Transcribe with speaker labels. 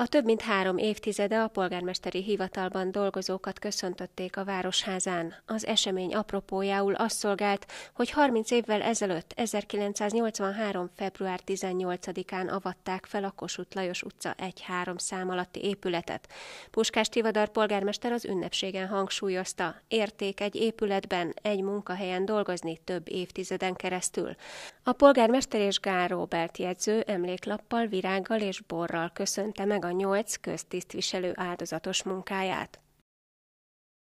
Speaker 1: A több mint három évtizede a polgármesteri hivatalban dolgozókat köszöntötték a Városházán. Az esemény apropójául azt szolgált, hogy 30 évvel ezelőtt, 1983. február 18-án avatták fel a Kossuth Lajos utca 1-3 szám alatti épületet. Puskás Tivadar polgármester az ünnepségen hangsúlyozta, érték egy épületben, egy munkahelyen dolgozni több évtizeden keresztül. A polgármester és Gál Robert jegyző emléklappal, virággal és borral köszönte meg a nyolc köztisztviselő áldozatos munkáját.